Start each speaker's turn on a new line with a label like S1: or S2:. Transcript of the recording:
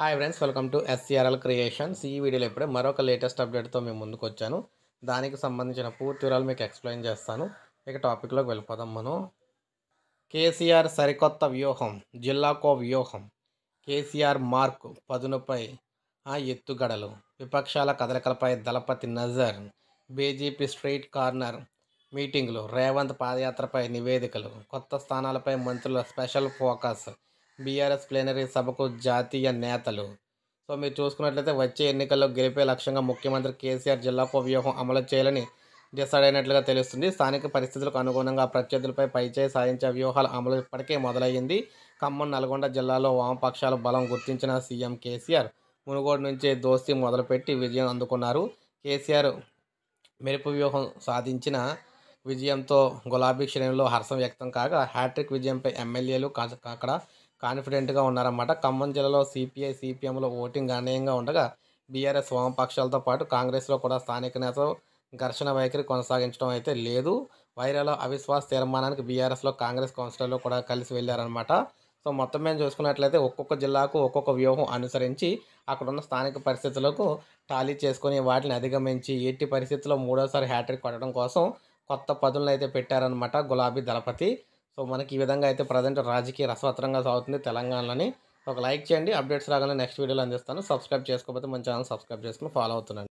S1: hi friends welcome to S C R L creations ఈ వీడియోలో ఇప్పుడే మరొక లేటెస్ట్ అప్డేట్తో మేము ముందుకు వచ్చాను దానికి సంబంధించిన పూర్తి వివరాలు మీకు ఎక్స్ప్లెయిన్ చేస్తాను ఇక టాపిక్లోకి వెళ్ళిపోదాం మనం కేసీఆర్ సరికొత్త వ్యూహం జిల్లాకో వ్యూహం కేసీఆర్ మార్క్ పదునుపై ఆ ఎత్తుగడలు విపక్షాల కదలికలపై దళపతి నజర్ బీజేపీ స్ట్రీట్ కార్నర్ మీటింగ్లు రేవంత్ పాదయాత్రపై నివేదికలు కొత్త స్థానాలపై మంత్రుల స్పెషల్ ఫోకస్ బీఆర్ఎస్ ప్లేనరీ సభకు జాతీయ నేతలు సో మీరు చూసుకున్నట్లయితే వచ్చే ఎన్నికల్లో గెలిపే లక్ష్యంగా ముఖ్యమంత్రి కేసీఆర్ జిల్లాకు వ్యూహం అమలు చేయాలని డిసైడ్ అయినట్లుగా తెలుస్తుంది స్థానిక పరిస్థితులకు అనుగుణంగా ప్రత్యర్థులపై పైచే సాధించే వ్యూహాల అమలు ఇప్పటికే మొదలయ్యింది ఖమ్మం నల్గొండ జిల్లాలో వామపక్షాల బలం గుర్తించిన సీఎం కేసీఆర్ మునుగోడు నుంచి దోస్తి మొదలుపెట్టి విజయం అందుకున్నారు కేసీఆర్ మెరుపు వ్యూహం సాధించిన విజయంతో గులాబీ శ్రేణిలో హర్షం వ్యక్తం కాగా హ్యాట్రిక్ విజయంపై ఎమ్మెల్యేలు అక్కడ కాన్ఫిడెంట్గా ఉన్నారన్నమాట ఖమ్మం జిల్లాలో సిపిఐ సిపిఎంలో ఓటింగ్ గణనీయంగా ఉండగా బీఆర్ఎస్ వామపక్షాలతో పాటు కాంగ్రెస్లో కూడా స్థానిక నేతలు ఘర్షణ వైఖరి కొనసాగించడం అయితే లేదు వైరాలో అవిశ్వాస తీర్మానానికి బీఆర్ఎస్లో కాంగ్రెస్ కౌన్సిలర్లు కూడా కలిసి వెళ్ళారనమాట సో మొత్తం మేము చూసుకున్నట్లయితే ఒక్కొక్క జిల్లాకు ఒక్కొక్క వ్యూహం అనుసరించి అక్కడున్న స్థానిక పరిస్థితులకు టాలీ చేసుకుని వాటిని అధిగమించి ఎట్టి పరిస్థితుల్లో మూడోసారి హ్యాట్రిక్ కొట్టడం కోసం కొత్త పదులను అయితే పెట్టారనమాట గులాబీ దళపతి సో మనకి ఈ విధంగా అయితే ప్రజెంట్ రాజకీయ రసవత్రంగా సాగుతుంది తెలంగాణలోని ఒక లైక్ చేయండి అప్డేట్స్ రాగానే నెక్స్ట్ వీడియోలో అందిస్తాను సబ్స్క్రైబ్ చేసుకోకపోతే మన ఛానల్ సబ్స్క్రైబ్ చేసుకుని ఫాలో అవుతున్నాను